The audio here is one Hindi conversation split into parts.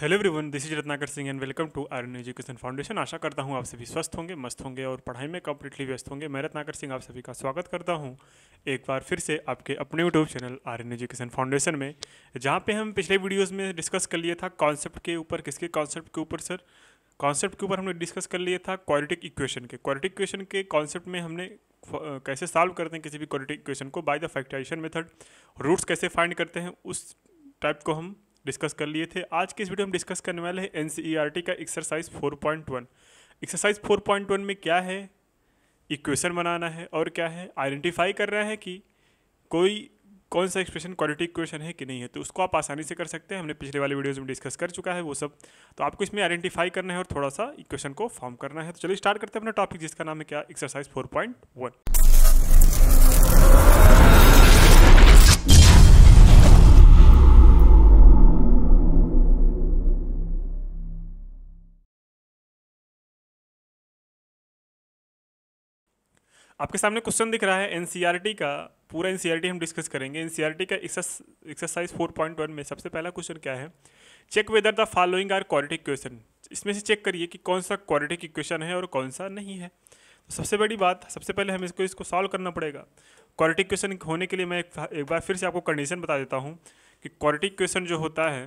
hello everyone this is Ratnakar Singh and welcome to R education foundation आशा करता हूँ आप सभी स्वस्थ होंगे मस्त होंगे और पढ़ाई में कम्प्लीटली व्यस्त होंगे मैं रत्नाकर सिंह आप सभी का स्वागत करता हूँ एक बार फिर से आपके अपने YouTube channel R education foundation में जहाँ पे हम पिछले वीडियोज़ में डिस्कस कर लिया था कॉन्सेप्ट के ऊपर किसके कॉन्सेप्ट के ऊपर सर कॉन्सेप्ट के ऊपर हमने डिस्कस कर लिया था क्वालिटिक इक्वेशन के क्वालिटिक इक्वेशन के कॉन्सेप्ट में हमने कैसे सॉल्व करते हैं किसी भी क्वालिटिक इक्वेशन को by the factorisation method roots कैसे फाइंड करते हैं उस टाइप को हम डिस्कस कर लिए थे आज के इस वीडियो में डिस्कस करने वाले हैं एन सी आर टी का exercise four point one exercise four point one में क्या है इक्वेशन बनाना है और क्या है आइडेंटिफाई कर रहे हैं कि कोई कौन सा एक्सप्रेशन क्वालिटी इक्वेशन है कि नहीं है तो उसको आप आसानी से कर सकते हैं हमने पिछले वाले वीडियोज़ में डिस्कस कर चुका है वो सब तो आपको इसमें आइडेंटिफाई करना है और थोड़ा सा इक्वेशन को फॉर्म करना है तो चलिए स्टार्ट करते हैं अपना टॉपिक जिसका नाम है क्या एक्सरसाइज फोर पॉइंट वन आपके सामने क्वेश्चन दिख रहा है एन e का पूरा एन e हम डिस्कस करेंगे एन e का एक्सरसाइज फोर पॉइंट वन में सबसे पहला क्वेश्चन क्या है check whether the following are quality question इसमें से चेक करिए कि कौन सा क्वालिटिक इक्वेशन है और कौन सा नहीं है तो सबसे बड़ी बात सबसे पहले हमें इसको इसको सॉल्व करना पड़ेगा क्वालिटिक क्वेश्चन होने के लिए मैं एक, एक बार फिर से आपको कंडीशन बता देता हूँ कि क्वालिटिक क्वेश्चन जो होता है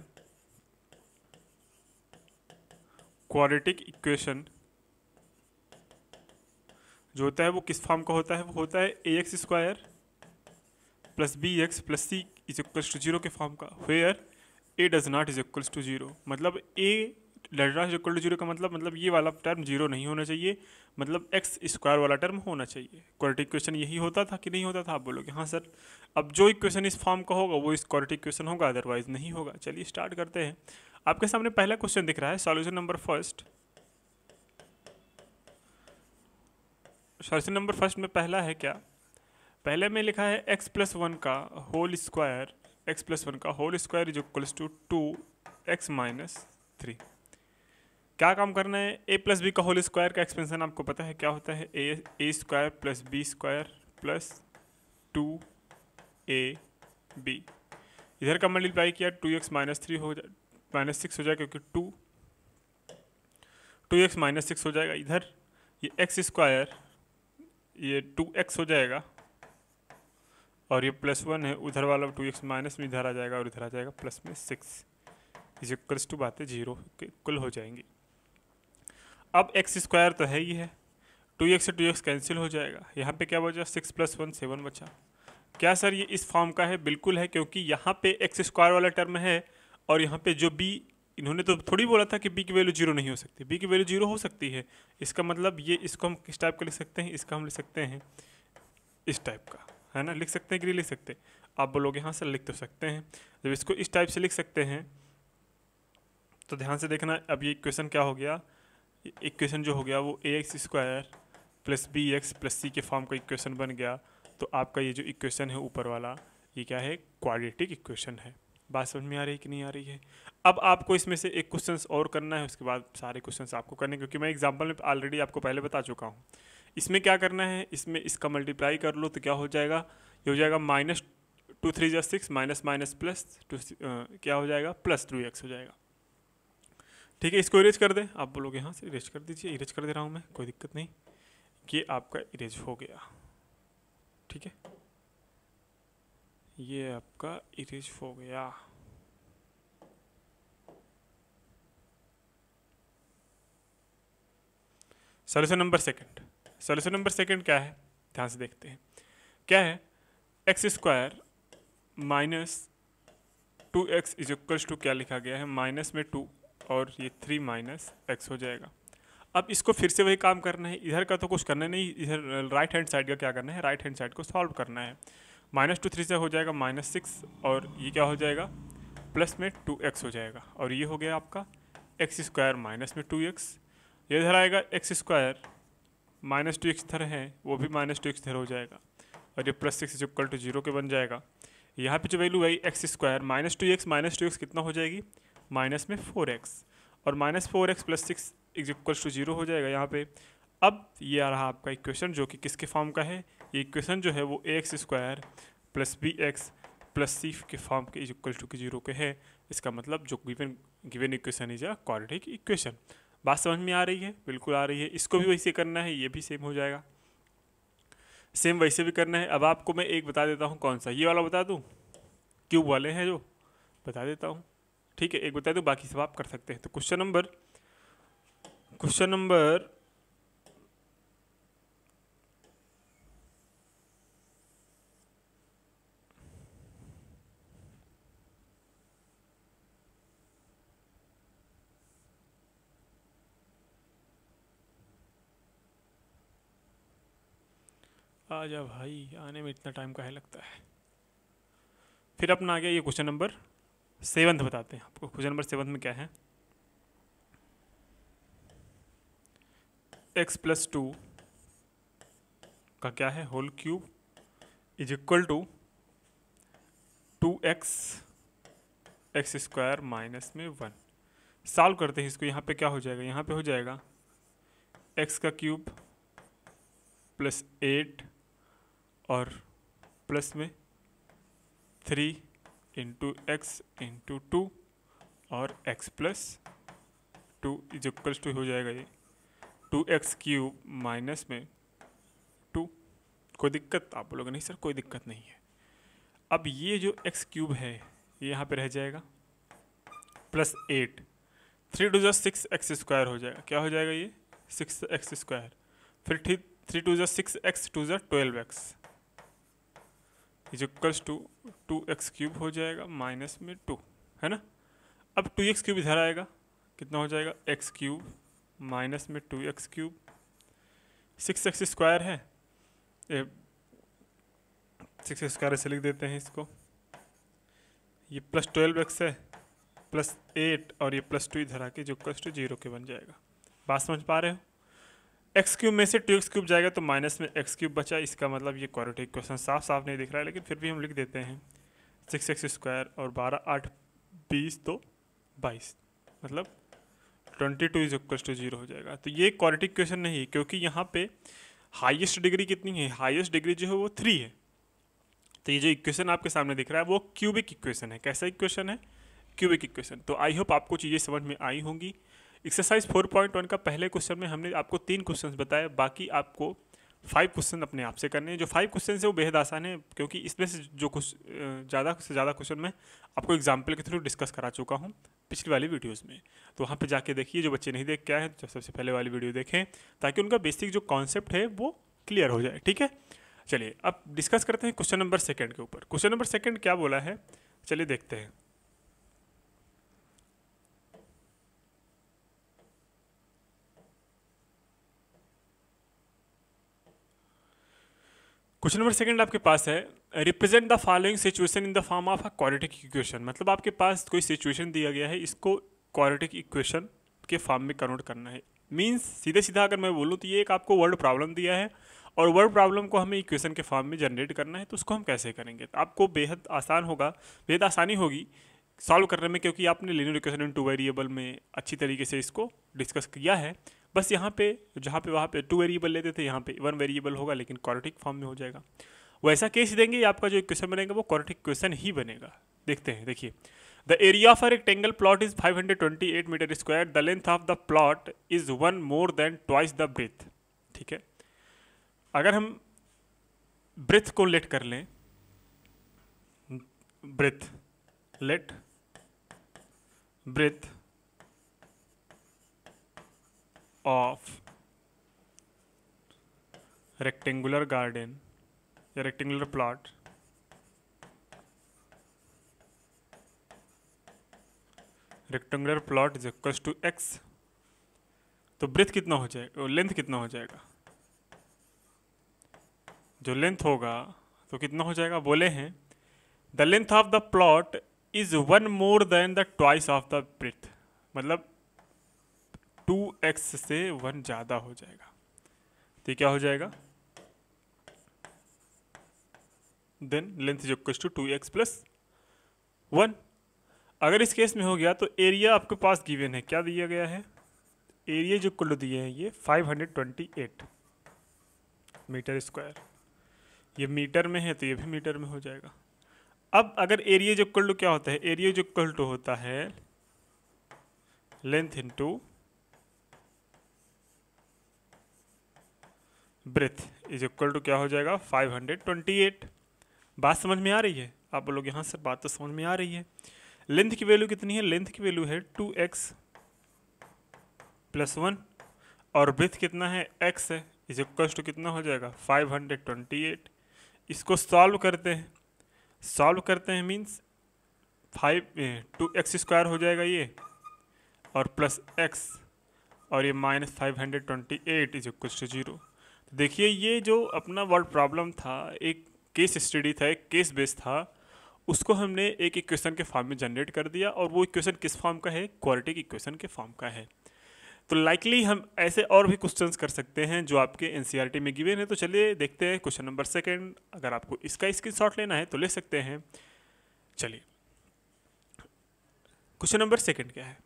क्वालिटिक इक्वेशन जो होता है वो किस फॉर्म का होता है वो होता है a x square plus b x plus c is equals to zero के फॉर्म का where a does not is equals to zero मतलब a does is equal to zero का मतलब मतलब ये वाला टर्म जीरो नहीं होना चाहिए मतलब एक्स स्क्वायर वाला टर्म होना चाहिए क्वालिटी क्वेश्चन यही होता था कि नहीं होता था आप बोलोगे हाँ सर अब जो इक्वेशन इस फॉर्म का होगा वो इस क्वालिटी क्वेश्चन होगा अदरवाइज नहीं होगा चलिए स्टार्ट करते हैं आपके सामने पहला क्वेश्चन दिख रहा है solution number first solution number first में पहला है क्या पहले में लिखा है एक्स प्लस वन का whole square x plus one का whole square is equals to two x minus three क्या काम करना है ए प्लस बी का होल स्क्वायर का एक्सपेंशन आपको पता है क्या होता है a a square plus b square plus two a b इधर का मल्टीप्लाई किया टू एक्स माइनस थ्री हो जाए माइनस सिक्स हो जाएगा क्योंकि two two x minus six हो जाएगा इधर ये एक्स स्क्वायर ये टू एक्स हो जाएगा और ये प्लस वन है उधर वाला टू एक्स माइनस में इधर आ जाएगा और इधर आ जाएगा प्लस में सिक्स इज इक्वल्स टू बातें जीरो के कुल हो जाएंगी अब एक्स स्क्वायर तो है ही है टू एक्स से टू एक्स कैंसिल हो जाएगा यहाँ पे क्या बचा सिक्स प्लस वन सेवन बचा क्या सर ये इस फॉर्म का है बिल्कुल है क्योंकि यहाँ पे एक्स स्क्वायर वाला टर्म है और यहाँ पे जो बी इन्होंने तो थोड़ी बोला था कि बी की वैल्यू जीरो नहीं हो सकती बी की वैल्यू जीरो हो सकती है इसका मतलब ये इसको हम किस टाइप का लिख सकते हैं इसका हम लिख सकते हैं इस टाइप का है ना लिख सकते हैं कि नहीं लिख सकते आप बोलोगे हाँ सर लिख तो सकते हैं जब इसको इस टाइप से लिख सकते हैं तो ध्यान से देखना अब ये इक्वेशन क्या हो गया इक्वेशन जो हो गया वो a x square plus b x plus c के फॉर्म का इक्वेशन बन गया तो आपका ये जो इक्वेशन है ऊपर वाला ये क्या है क्वाड्रेटिक इक्वेशन है बात समझ में आ रही है कि नहीं आ रही है अब आपको इसमें से एक क्वेश्चन और करना है उसके बाद सारे क्वेश्चन आपको करने क्योंकि मैं एग्जाम्पल में ऑलरेडी आपको पहले बता चुका हूँ इसमें क्या करना है इसमें इसका मल्टीप्लाई कर लो तो क्या हो जाएगा ये हो जाएगा माइनस टू थ्री जै six minus minus plus two क्या हो जाएगा प्लस थ्री एक्स हो जाएगा ठीक है इसको इरेज कर दें आप बोलोगे हाँ से इरेज कर दीजिए इरेज कर दे रहा हूँ मैं कोई दिक्कत नहीं ये आपका इरेज हो गया ठीक है ये आपका इरेज हो गया solution number second solution number second क्या है ध्यान से देखते हैं क्या है x square minus two x is equals to क्या लिखा गया है माइनस में टू और ये थ्री माइनस एक्स हो जाएगा अब इसको फिर से वही काम करना है इधर का तो कुछ करना नहीं इधर राइट हैंड साइड का क्या करना है राइट हैंड साइड को सॉल्व करना है माइनस टू थ्री से हो जाएगा माइनस सिक्स और ये क्या हो जाएगा प्लस में टू एक्स हो जाएगा और ये हो गया आपका एक्स स्क्वायर माइनस में टू एक्स ये इधर आएगा x square minus two x इधर है वो भी माइनस टू एक्स इधर हो जाएगा और ये plus six equal to zero के बन जाएगा यहाँ पे जो वैल्यू आई x square minus two x minus two x कितना हो जाएगी माइनस में फोर एक्स और minus four x plus six equal to zero हो जाएगा यहाँ पे अब ये आ रहा आपका इक्वेशन जो कि किसके फॉर्म का है इक्वेशन जो है वो a x square plus b x plus c के फॉर्म के इक्वल टू के जीरो के है इसका मतलब जो given given equation is a quadratic equation बात समझ में आ रही है बिल्कुल आ रही है इसको भी वैसे करना है ये भी सेम हो जाएगा सेम वैसे भी करना है अब आपको मैं एक बता देता हूँ कौन सा ये वाला बता दूँ क्यूब वाले हैं जो बता देता हूँ ठीक है एक बता दूँ बाकी सब आप कर सकते हैं तो क्वेश्चन नंबर क्वेश्चन नंबर आजा भाई आने में इतना टाइम है लगता है फिर अपना आ गया ये क्वेश्चन नंबर सेवन्थ बताते हैं आपको क्वेश्चन नंबर सेवन्थ में क्या है एक्स प्लस टू का क्या है whole cube is equal to two x x square minus में वन सॉल्व करते हैं इसको यहाँ पे क्या हो जाएगा यहाँ पे हो जाएगा एक्स का क्यूब प्लस एट और प्लस में three into x into two और x plus two is equals to हो जाएगा ये टू एक्स क्यूब माइनस में टू कोई दिक्कत आप लोग नहीं सर कोई दिक्कत नहीं है अब ये जो एक्स क्यूब है ये यहाँ पे रह जाएगा प्लस एट थ्री टू जो सिक्स एक्स स्क्वायर हो जाएगा क्या हो जाएगा ये सिक्स एक्स स्क्वायर फिर थ्री टू जो सिक्स एक्स टू जो twelve x is equals to two x cube हो जाएगा माइनस में टू है ना अब टू एक्स क्यूब इधर आएगा कितना हो जाएगा एक्स क्यूब माइनस में two x cube six x square है ए, सिक्स स्क्वायर से लिख देते हैं इसको ये प्लस ट्वेल्व एक्स है प्लस एट और ये प्लस टू इधर आके जो कस टू जीरो के बन जाएगा बात समझ पा रहे हो एक्स क्यूब में से टू एक्स क्यूब जाएगा तो माइनस में एक्स क्यूब बचा इसका मतलब ये क्वालिटेटिव क्वेश्चन साफ साफ नहीं दिख रहा है लेकिन फिर भी हम लिख देते हैं सिक्स एक्स स्क्वायर और बारह आठ बीस दो बाईस मतलब twenty two is equal to zero हो जाएगा तो ये क्वालिटिक क्वेश्चन नहीं है क्योंकि यहाँ पे हाइस्ट डिग्री कितनी है हाइएस्ट डिग्री जो है वो थ्री है तो ये जो इक्वेशन आपके सामने दिख रहा है वो क्यूबिक इक्वेशन है कैसा इक्वेशन है क्यूबिक इक्वेशन तो आई होप आपको चीज़ें समझ में आई होंगी एक्सरसाइज फोर पॉइंट वन का पहले क्वेश्चन में हमने आपको तीन क्वेश्चन बताए बाकी आपको फाइव क्वेश्चन अपने आप से करने हैं जो फाइव क्वेश्चन है वो बेहद आसान है क्योंकि इसमें से जो कुछ ज़्यादा से ज़्यादा क्वेश्चन मैं आपको एग्जाम्पल के थ्रू डिस्कस करा चुका हूँ पिछली वाली वीडियोज़ में तो वहाँ पर जाके देखिए जो बच्चे नहीं देख क्या है सबसे पहले वाली वीडियो देखें ताकि उनका बेसिक जो कॉन्सेप्ट है वो क्लियर हो जाए ठीक है चलिए अब डिस्कस करते हैं क्वेश्चन नंबर सेकेंड के ऊपर क्वेश्चन नंबर सेकेंड क्या बोला है चलिए देखते हैं क्वेश्चन नंबर सेकंड आपके पास है represent the following situation in the form of a quadratic equation मतलब आपके पास कोई सिचुएशन दिया गया है इसको क्वाड्रेटिक इक्वेशन के फॉर्म में कन्वर्ट करना है मीन्स सीधे सीधा अगर मैं बोलूँ तो ये एक आपको वर्ड प्रॉब्लम दिया है और वर्ड प्रॉब्लम को हमें इक्वेशन के फॉर्म में जनरेट करना है तो उसको हम कैसे करेंगे आपको बेहद आसान होगा बेहद आसानी होगी सॉल्व करने में क्योंकि आपने linear equation in two variable में अच्छी तरीके से इसको डिस्कस किया है बस यहाँ पे जहाँ पे वहाँ पे टू वेरिएबल लेते थे यहाँ पे वन वेरिएबल होगा लेकिन क्वारटिक फॉर्म में हो जाएगा वैसा केस देंगे या आपका जो क्वेश्चन बनेगा वो क्वारटिक क्वेश्चन ही बनेगा देखते हैं देखिए the area of a rectangle plot is 528 metre square the length of the plot is one more than twice the breadth ठीक है अगर हम ब्रिथ को लेट कर लें breadth let breadth of rectangular garden या rectangular plot rectangular plot is equal to x तो ब्रिथ कितना हो जाएगा लेंथ कितना हो जाएगा जो लेंथ होगा तो कितना हो जाएगा बोले हैं the length of the plot is one more than the twice of the breadth मतलब टू एक्स से वन ज़्यादा हो जाएगा तो क्या हो जाएगा then length is equal to two x plus one अगर इस केस में हो गया तो एरिया आपके पास गिवन है क्या दिया गया है एरिया जो कुल दिए हैं ये 528 मीटर स्क्वायर ये मीटर में है तो ये भी मीटर में हो जाएगा अब अगर एरिया जो कुल्ड क्या होता है एरिया जो कुल्ड होता है length into breadth is equal to क्या हो जाएगा 528 बात समझ में आ रही है आप लोग यहाँ से बात तो समझ में आ रही है लेंथ की वैल्यू कितनी है लेंथ की वैल्यू है टू एक्स प्लस वन और ब्रेथ कितना है एक्स है इज इक्वल टू कितना हो जाएगा 528 इसको सॉल्व करते हैं सॉल्व करते हैं means five two x square हो जाएगा ये और प्लस एक्स और ये minus five hundred twenty eight is equal to zero देखिए ये जो अपना वर्ड प्रॉब्लम था एक केस स्टडी था एक केस बेस था उसको हमने एक इक्वेशन के फॉर्म में जनरेट कर दिया और वो इक्वेशन किस फॉर्म का है क्वालिटिक इक्वेशन के फॉर्म का है तो लाइकली हम ऐसे और भी क्वेश्चंस कर सकते हैं जो आपके एन e में गिवेन है तो चलिए देखते हैं क्वेश्चन नंबर सेकेंड अगर आपको इसका स्क्रीन शॉट लेना है तो ले सकते हैं चलिए क्वेश्चन नंबर सेकेंड क्या है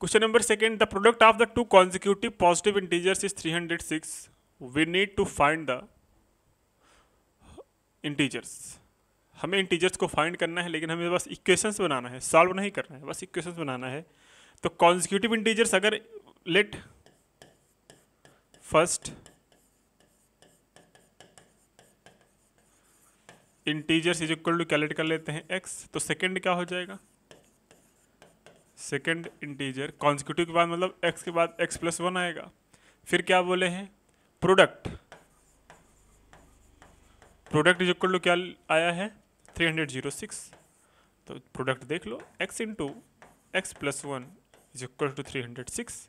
question number second the product of the two consecutive positive integers is three hundred six we need to find the integers हमें इंटीजर्स को फाइंड करना है लेकिन हमें बस इक्वेशंस बनाना है सॉल्व नहीं करना है बस इक्वेशंस बनाना है तो कॉन्जिक्यूटिव इंटीजर्स अगर let first integers is equal to calculate कर लेते हैं एक्स तो सेकंड क्या हो जाएगा सेकंड इंटीजर कॉन्जिक्यूटिव के बाद मतलब एक्स के बाद एक्स प्लस वन आएगा फिर क्या बोले हैं product product is equal to क्या आया है थ्री हंड्रेड जीरो सिक्स तो प्रोडक्ट देख लो x into x plus one is equal to three hundred six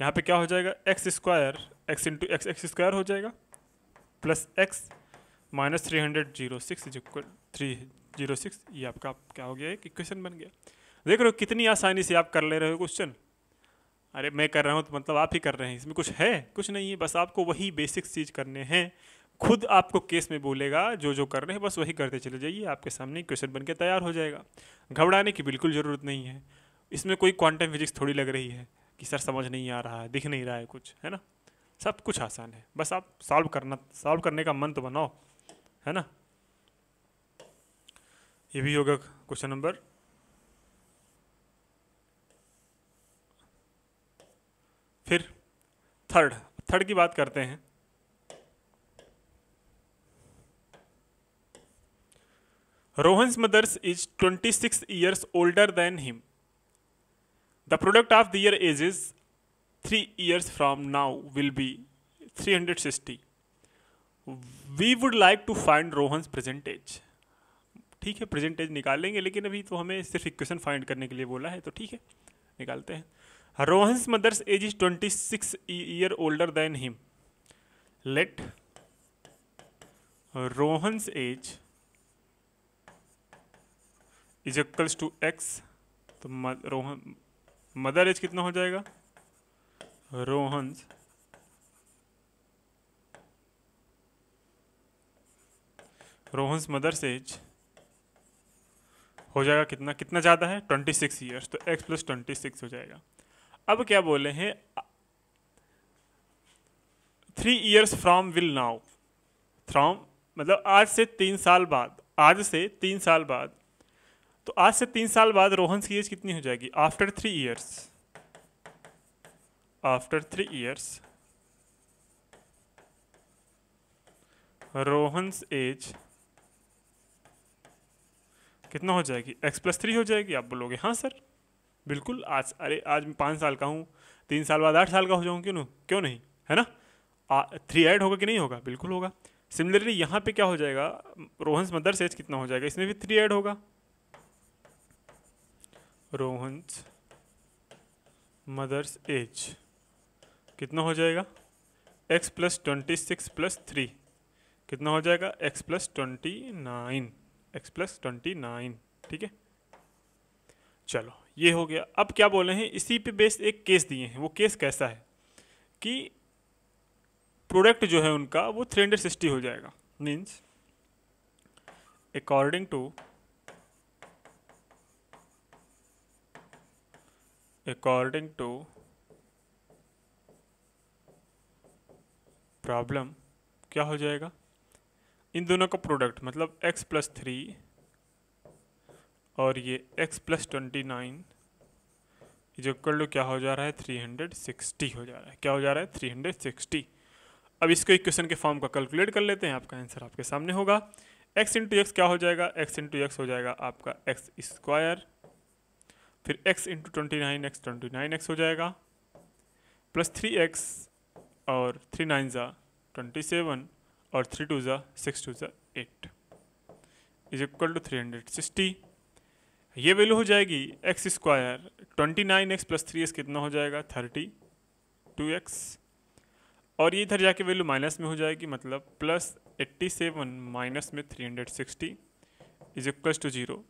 यहाँ पर क्या हो जाएगा x square x into x x square हो जाएगा plus x minus three hundred zero six is equal three zero six ये आपका क्या हो गया एक क्वेश्चन बन गया देख रहे हो कितनी आसानी से आप कर ले रहे हो क्वेश्चन अरे मैं कर रहा हूँ तो मतलब आप ही कर रहे हैं इसमें कुछ है कुछ नहीं है बस आपको वही बेसिक चीज़ करने हैं खुद आपको केस में बोलेगा जो जो कर रहे हैं बस वही करते चले जाइए आपके सामने क्वेश्चन बन के तैयार हो जाएगा घबराने की बिल्कुल ज़रूरत नहीं है इसमें कोई क्वांटम फिजिक्स थोड़ी लग रही है कि सर समझ नहीं आ रहा है दिख नहीं रहा है कुछ है ना सब कुछ आसान है बस आप सॉल्व करना सॉल्व करने का मन तो बनाओ है ना ये भी होगा क्वेश्चन नंबर थर्ड थर्ड की बात करते हैं Rohan mother's is twenty six years older than him the product of the year age is three years from now will be three hundred sixty we would like to find Rohan present age ठीक है प्रेजेंट एज लेंगे लेकिन अभी तो हमें सिर्फ इक्वेशन फाइंड करने के लिए बोला है तो ठीक है निकालते हैं mother's age is twenty six year older than him let Rohan age is equals to x तो रोहन मदर एज कितना हो जाएगा रोहन रोहन मदर्स एज हो जाएगा कितना कितना ज़्यादा है ट्वेंटी सिक्स ईयर्स तो एक्स प्लस ट्वेंटी सिक्स हो जाएगा अब क्या बोले हैं three years from will now from मतलब आज से तीन साल बाद आज से तीन साल बाद तो आज से तीन साल बाद रोहन की एज कितनी हो जाएगी after three years after three years Rohan's age कितना हो जाएगी एक्स प्लस थ्री हो जाएगी आप बोलोगे हाँ सर बिल्कुल आज अरे आज मैं पाँच साल का हूँ तीन साल बाद आठ साल का हो जाऊँ क्यों क्यों नहीं है ना थ्री एड होगा कि नहीं होगा बिल्कुल होगा सिमिलरली यहाँ पे क्या हो जाएगा रोहन मदर्स एज कितना हो जाएगा इसमें भी थ्री एड होगा रोहन मदर्स एज कितना हो जाएगा x plus twenty six plus three कितना हो जाएगा x plus twenty nine x plus twenty nine ठीक है चलो ये हो गया अब क्या बोले हैं इसी पे बेस्ड एक केस दिए हैं वो केस कैसा है कि प्रोडक्ट जो है उनका वो थ्री हंड्रेड सिक्सटी हो जाएगा means according to according to problem क्या हो जाएगा इन दोनों का प्रोडक्ट मतलब एक्स प्लस थ्री और ये x plus twenty nine is equal to क्या हो जा रहा है थ्री हंड्रेड सिक्सटी हो जा रहा है क्या हो जा रहा है थ्री हंड्रेड सिक्सटी अब इसको इक्वेशन के फॉर्म का कैलकुलेट कर लेते हैं आपका आंसर आपके सामने होगा x इंटू एक्स क्या हो जाएगा x इंटू एक्स हो जाएगा आपका एक्स स्क्वायर फिर x into twenty nine x twenty nine x हो जाएगा प्लस थ्री एक्स और थ्री नाइन ज़ा ट्वेंटी सेवन और थ्री टू ज़ा सिक्स टू ज़ा eight is equal to three hundred sixty ये वैल्यू हो जाएगी x square twenty nine x plus three x कितना हो जाएगा थर्टी टू एक्स और ये इधर जाके वैल्यू माइनस में हो जाएगी मतलब प्लस एट्टी सेवन माइनस में three hundred sixty is equal to zero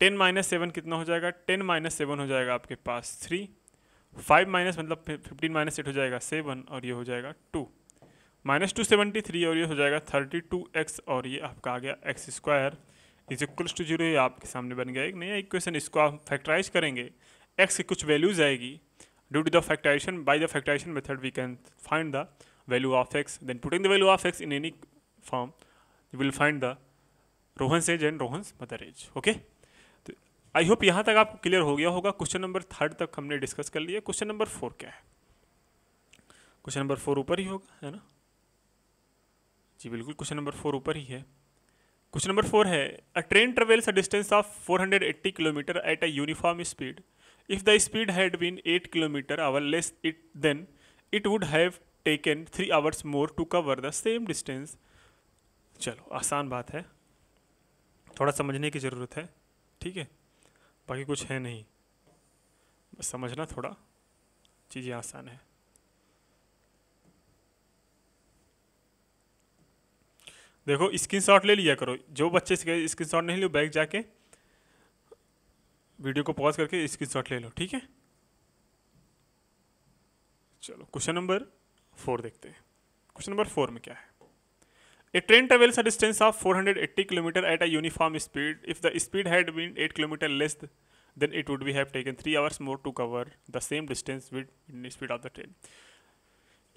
ten minus seven कितना हो जाएगा टेन माइनस सेवन हो जाएगा आपके पास थ्री फाइव माइनस मतलब फिफ्टीन माइनस एट हो जाएगा सेवन और ये हो जाएगा two minus two seventy three और ये हो जाएगा थर्टी टू एक्स और ये आपका आ गया x square is equals to zero आपके सामने बन गया एक नया इक्वेशन इसको आप फैक्टराइज करेंगे एक्स की कुछ वैल्यूज आएगी due to the factorization by the factorisation method we can find the value of x then putting the value of x in any form you will find the Rohan age and Rohan mother age okay तो आई होप यहाँ तक आपको क्लियर हो गया होगा क्वेश्चन नंबर थर्ड तक हमने डिस्कस कर लिया क्वेश्चन नंबर फोर क्या है क्वेश्चन नंबर फोर ऊपर ही होगा है ना जी बिल्कुल क्वेश्चन नंबर फोर ऊपर ही है क्वेश्चन नंबर फोर है a train travels a distance of 480 kilometre at a uniform speed if the speed had been 8 kilometre hour less it then it would have taken three hours more to cover the same distance चलो आसान बात है थोड़ा समझने की ज़रूरत है ठीक है बाकी कुछ है नहीं बस समझना थोड़ा चीज़ें आसान है देखो स्क्रीन शॉट ले लिया करो जो बच्चे स्क्रीन शॉट नहीं लो बैग जाके वीडियो को पॉज करके स्क्रीन शॉट ले लो ठीक है चलो क्वेश्चन नंबर फोर देखते हैं क्वेश्चन नंबर फोर में क्या है a train travels a distance of four hundred eighty kilometre at a uniform speed if the speed had been 8 kilometre less then it would be have taken three hours more to cover the same distance with speed of the train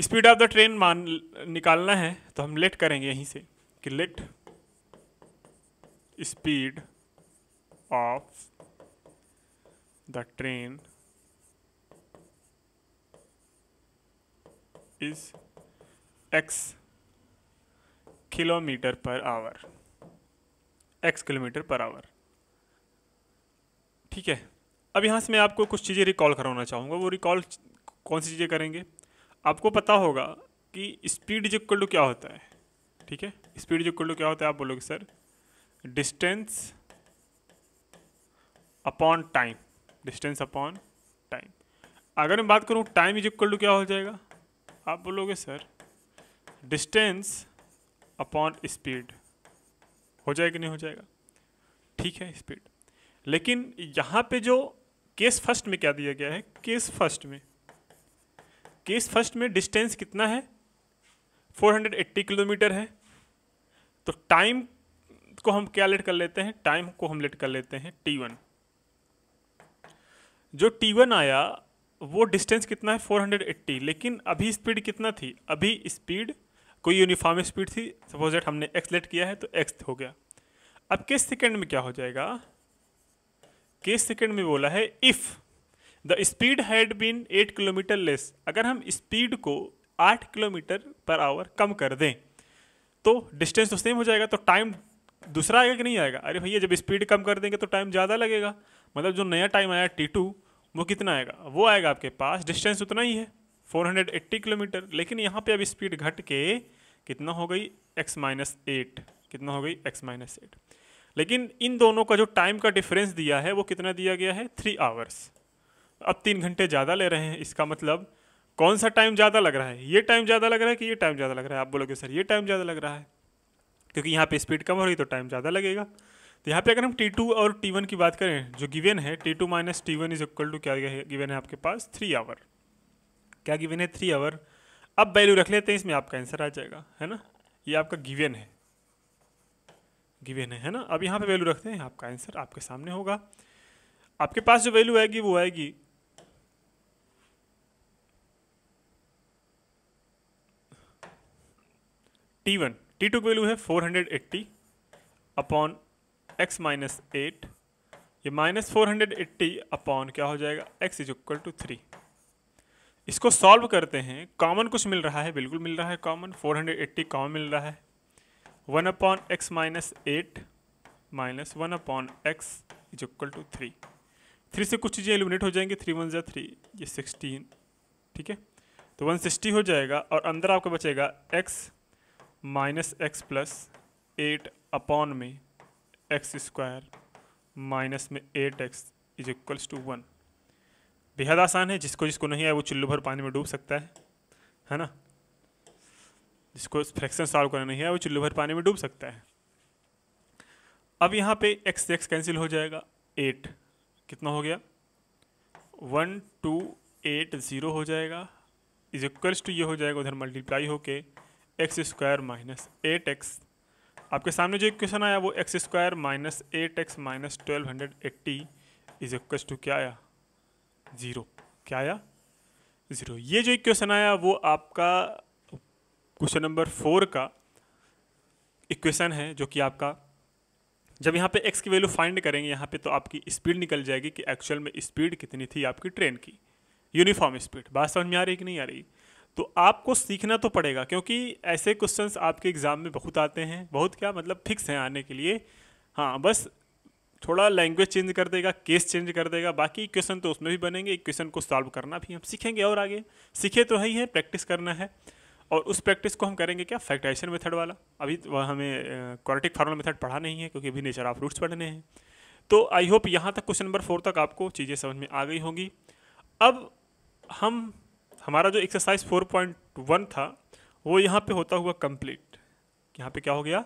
speed of the train मान निकालना है तो हम लेट करेंगे यहीं से कि let speed of the train is x kilometre per hour x kilometre per hour ठीक है अब यहाँ से मैं आपको कुछ चीज़ें रिकॉल कराना चाहूँगा वो रिकॉल कौन सी चीज़ें करेंगे आपको पता होगा कि स्पीड इज इक्वल टू क्या होता है ठीक है स्पीड इक्वल टू क्या होता है आप बोलोगे sir distance upon time distance upon time अगर मैं बात करूँ टाइम इज इक्वल टू क्या हो जाएगा आप बोलोगे सर डिस्टेंस अपॉन स्पीड हो जाएगा कि नहीं हो जाएगा ठीक है स्पीड लेकिन यहाँ पे जो केस फर्स्ट में क्या दिया गया है केस फर्स्ट में केस फर्स्ट में डिस्टेंस कितना है 480 किलोमीटर है तो टाइम को हम क्या लेट कर लेते हैं टाइम को हम लेट कर लेते हैं टी वन जो टी वन आया वो डिस्टेंस कितना है 480 लेकिन अभी स्पीड कितना थी अभी स्पीड कोई यूनिफॉर्म स्पीड थी सपोजेट हमने एक्स लेट किया है तो एक्स हो गया अब किस सेकेंड में क्या हो जाएगा किस सेकेंड में बोला है if the speed had been eight kilometre less अगर हम स्पीड को आठ किलोमीटर पर आवर कम कर दें तो डिस्टेंस तो सेम हो जाएगा तो टाइम दूसरा आएगा कि नहीं आएगा अरे भैया जब स्पीड कम कर देंगे तो टाइम ज़्यादा लगेगा मतलब जो नया टाइम आया टी टू वो कितना आएगा वो आएगा आपके पास डिस्टेंस उतना ही है 480 किलोमीटर लेकिन यहाँ पे अब स्पीड घट के कितना हो गई x माइनस एट कितना हो गई x माइनस एट लेकिन इन दोनों का जो टाइम का डिफरेंस दिया है वो कितना दिया गया है थ्री आवर्स अब तीन घंटे ज़्यादा ले रहे हैं इसका मतलब कौन सा टाइम ज़्यादा लग रहा है ये टाइम ज़्यादा लग रहा है कि ये टाइम ज़्यादा लग रहा है आप बोलोगे सर ये टाइम ज़्यादा लग रहा है क्योंकि यहाँ पे स्पीड कम हो रही तो टाइम ज़्यादा लगेगा तो यहाँ पे अगर हम टी टू और टी वन की बात करें जो गिवन है T two minus T one is equal to क्या गिवन है आपके पास थ्री आवर क्या गिवन है थ्री आवर अब वैल्यू रख लेते हैं इसमें आपका आंसर आ जाएगा है ना ये आपका गिवन है गिवन है है ना अब यहाँ पे वैल्यू रखते हैं आपका आंसर आपके सामने होगा आपके पास जो वैल्यू आएगी वो आएगी टी वन टी टू की वैल्यू है four hundred eighty upon x minus eight ये minus four hundred eighty upon क्या हो जाएगा x is equal to three इसको सॉल्व करते हैं कॉमन कुछ मिल रहा है बिल्कुल मिल रहा है common four hundred eighty common मिल रहा है one upon x minus eight minus one upon x is equal to three three से कुछ चीज़ें एलिमिनेट हो जाएंगी थ्री वन जै थ्री ये सिक्सटीन ठीक है तो वन सिक्सटी हो जाएगा और अंदर आपका बचेगा x minus x plus eight upon में एक्स स्क्वायर माइनस में eight x is equals to one बेहद आसान है जिसको जिसको नहीं आया वो चुल्लू भर पानी में डूब सकता है है ना जिसको फ्रैक्शन सॉल्व करना नहीं है वो चुल्लू भर पानी में डूब सकता है अब यहाँ पे एक्स एक्स कैंसिल हो जाएगा एट कितना हो गया वन टू एट ज़ीरो हो जाएगा इज इक्वल्स टू ये हो जाएगा उधर मल्टीप्लाई होके x square minus eight x आपके सामने जो इक्वेशन आया वो x square minus eight x minus twelve hundred eighty is equals to क्या आया ज़ीरो क्या आया ज़ीरो ये जो इक्वेशन आया वो आपका क्वेश्चन नंबर फोर का इक्वेशन है जो कि आपका जब यहाँ पे x की वैल्यू फाइंड करेंगे यहाँ पे तो आपकी स्पीड निकल जाएगी कि एक्चुअल में स्पीड कितनी थी आपकी ट्रेन की यूनिफॉर्म स्पीड बात समझ में आ रही कि नहीं आ रही तो आपको सीखना तो पड़ेगा क्योंकि ऐसे क्वेश्चंस आपके एग्ज़ाम में बहुत आते हैं बहुत क्या मतलब फिक्स हैं आने के लिए हाँ बस थोड़ा लैंग्वेज चेंज कर देगा केस चेंज कर देगा बाकी क्वेश्चन तो उसमें भी बनेंगे एक क्वेश्चन को सॉल्व करना भी हम सीखेंगे और आगे सीखे तो है ही है प्रैक्टिस करना है और उस प्रैक्टिस को हम करेंगे क्या फैक्टाइजेशन मेथड वाला अभी तो हमें क्वालिटिक फार्मल मेथड पढ़ा नहीं है क्योंकि अभी नेचर ऑफ रूट्स पढ़ने हैं तो आई होप यहाँ तक क्वेश्चन नंबर फोर तक आपको चीज़ें समझ में आ गई होंगी अब हम हमारा जो एक्सरसाइज 4.1 था वो यहाँ पे होता हुआ कंप्लीट यहाँ पे क्या हो गया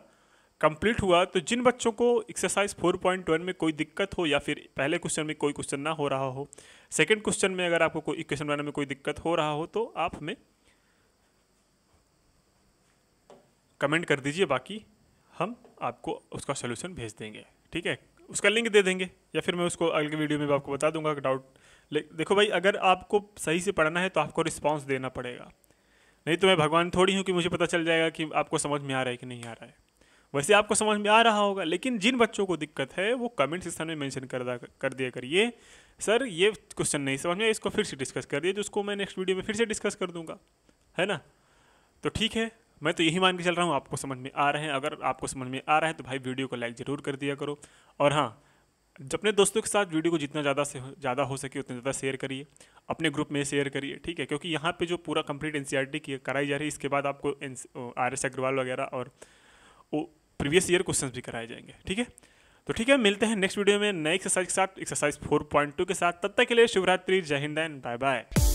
कंप्लीट हुआ तो जिन बच्चों को एक्सरसाइज 4.1 में कोई दिक्कत हो या फिर पहले क्वेश्चन में कोई क्वेश्चन ना हो रहा हो सेकंड क्वेश्चन में अगर आपको कोई इक्वेशन बनाने में कोई दिक्कत हो रहा हो तो आप हमें कमेंट कर दीजिए बाकी हम आपको उसका सोल्यूशन भेज देंगे ठीक है उसका लिंक दे देंगे या फिर मैं उसको अगले वीडियो में भी आपको बता दूंगा डाउट देखो भाई अगर आपको सही से पढ़ना है तो आपको रिस्पॉन्स देना पड़ेगा नहीं तो मैं भगवान थोड़ी हूँ कि मुझे पता चल जाएगा कि आपको समझ में आ रहा है कि नहीं आ रहा है वैसे आपको समझ में आ रहा होगा लेकिन जिन बच्चों को दिक्कत है वो कमेंट सेक्शन में मेंशन कर कर दिया करिए सर ये क्वेश्चन नहीं समझ में इसको फिर से डिस्कस कर दिए जिसको मैं नेक्स्ट वीडियो में फिर से डिस्कस कर दूंगा है ना तो ठीक है मैं तो यही मान के चल रहा हूँ आपको समझ में आ रहे हैं अगर आपको समझ में आ रहा है तो भाई वीडियो को लाइक ज़रूर कर दिया करो और हाँ अपने दोस्तों के साथ वीडियो को जितना ज़्यादा से ज़्यादा हो सके उतना ज़्यादा शेयर करिए अपने ग्रुप में शेयर करिए ठीक है क्योंकि यहाँ पे जो पूरा कंप्लीट एन सी कराई जा रही है इसके बाद आपको एन आर एस अग्रवाल वगैरह और वो प्रीवियस ईयर क्वेश्चन भी कराए जाएंगे ठीक है तो ठीक है मिलते हैं नेक्स्ट वीडियो में नए एक्सरसाइज के साथ एक्सरसाइज फोर पॉइंट टू के साथ तब तक के लिए शिवरात्रि जय हिंद एंड बाय बाय